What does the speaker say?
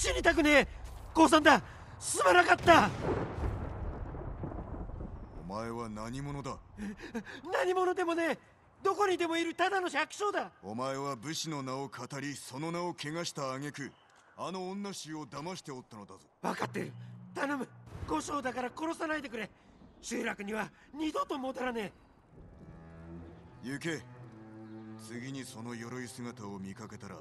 死にたくねえ降参だすまなかったお前は何者だ何者でもねえどこにでもいるただの百姓だお前は武士の名を語りその名を怪我した挙句あの女衆を騙しておったのだぞ分かってる頼む五将だから殺さないでくれ集落には二度と戻らねえ行け次にその鎧姿を見かけたら